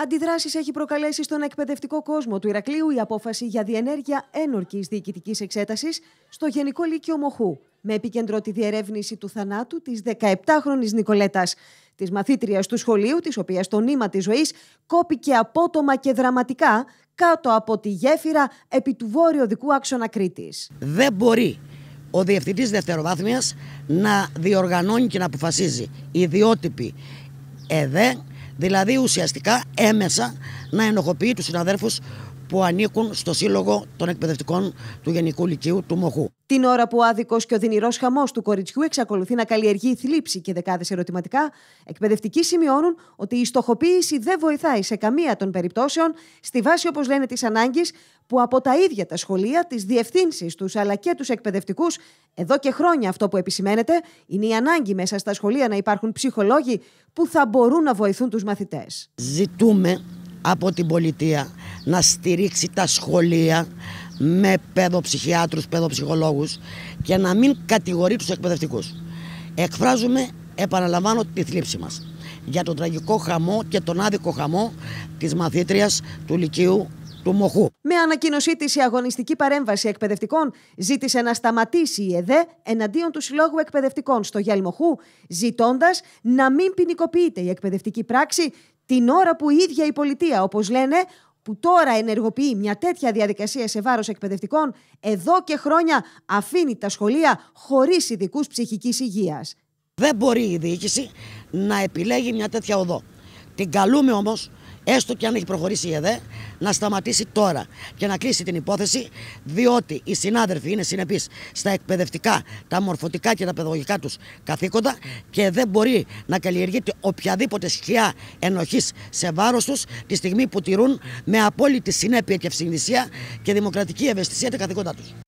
Αντιδράσεις έχει προκαλέσει στον εκπαιδευτικό κόσμο του Ηρακλείου η απόφαση για διενέργεια ένορκης διοικητικής εξέτασης στο Γενικό Λύκειο Μοχού, με επίκεντρο τη διερεύνηση του θανάτου της 17χρονη Νικολέτας, της μαθήτριας του σχολείου, της οποίας το νήμα της ζωής κόπηκε απότομα και δραματικά κάτω από τη γέφυρα επί του βόρειο-δικού άξονα Κρήτης. Δεν μπορεί ο διευθυντής δευτεροβάθμιας να διοργανώνει και να αποφασίζει ιδιότυπη ΕΔΕ Δηλαδή ουσιαστικά έμεσα να ενοχοποιεί τους συναδέρφους που ανήκουν στο Σύλλογο των Εκπαιδευτικών του Γενικού Λυκείου του Μοχού. Την ώρα που ο άδικος και ο δυνηρός χαμός του κοριτσιού εξακολουθεί να καλλιεργεί θλίψη και δεκάδες ερωτηματικά, εκπαιδευτικοί σημειώνουν ότι η στοχοποίηση δεν βοηθάει σε καμία των περιπτώσεων στη βάση, όπως λένε, της ανάγκης που από τα ίδια τα σχολεία, τι διευθύνσει τους αλλά και τους εκπαιδευτικούς, εδώ και χρόνια αυτό που επισημαίνεται είναι η ανάγκη μέσα στα σχολεία να υπάρχουν ψυχολόγοι που θα μπορούν να βοηθούν τους μαθητές. Ζητούμε από την πολιτεία να στηρίξει τα σχολεία με παιδοψυχιάτρους, παιδοψυχολόγους και να μην κατηγορεί τους εκπαιδευτικούς. Εκφράζουμε, επαναλαμβάνω, τη θλίψη μας για τον τραγικό χαμό και τον άδικο χαμό της μαθήτριας του Λυκείου του Μοχού. Με ανακοίνωσή της η αγωνιστική παρέμβαση εκπαιδευτικών ζήτησε να σταματήσει η ΕΔΕ εναντίον του Συλλόγου Εκπαιδευτικών στο Γιάλ Μοχού, να μην ποινικοποιείται η εκπαιδευτική πράξη την ώρα που η ίδια η πολιτεία, όπως λένε, που τώρα ενεργοποιεί μια τέτοια διαδικασία σε βάρος εκπαιδευτικών, εδώ και χρόνια αφήνει τα σχολεία χωρίς ειδικούς ψυχικής υγείας. Δεν μπορεί η διοίκηση να επιλέγει μια τέτοια οδό. Την καλούμε όμως έστω και αν έχει προχωρήσει η ΕΔΕ, να σταματήσει τώρα και να κλείσει την υπόθεση, διότι οι συνάδελφοι είναι συνεπείς στα εκπαιδευτικά, τα μορφωτικά και τα παιδαγωγικά τους καθήκοντα και δεν μπορεί να καλλιεργείται οποιαδήποτε σκιά ενοχής σε βάρος τους τη στιγμή που τηρούν με απόλυτη συνέπεια και ευσυνδυσία και δημοκρατική ευαισθησία τα καθήκοντά τους.